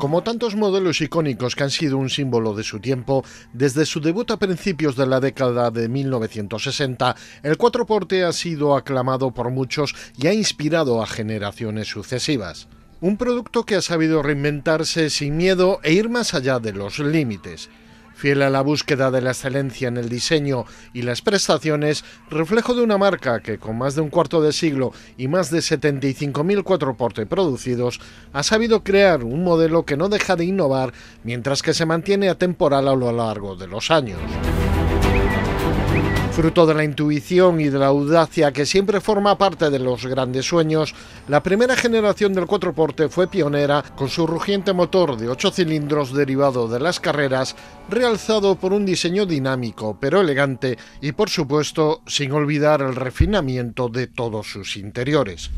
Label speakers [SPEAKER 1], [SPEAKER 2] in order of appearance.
[SPEAKER 1] Como tantos modelos icónicos que han sido un símbolo de su tiempo, desde su debut a principios de la década de 1960, el 4 porte ha sido aclamado por muchos y ha inspirado a generaciones sucesivas. Un producto que ha sabido reinventarse sin miedo e ir más allá de los límites. Fiel a la búsqueda de la excelencia en el diseño y las prestaciones, reflejo de una marca que con más de un cuarto de siglo y más de 75.000 cuatroporte producidos, ha sabido crear un modelo que no deja de innovar mientras que se mantiene atemporal a lo largo de los años. Fruto de la intuición y de la audacia que siempre forma parte de los grandes sueños, la primera generación del cuatroporte fue pionera con su rugiente motor de ocho cilindros derivado de las carreras, realzado por un diseño dinámico pero elegante y por supuesto sin olvidar el refinamiento de todos sus interiores.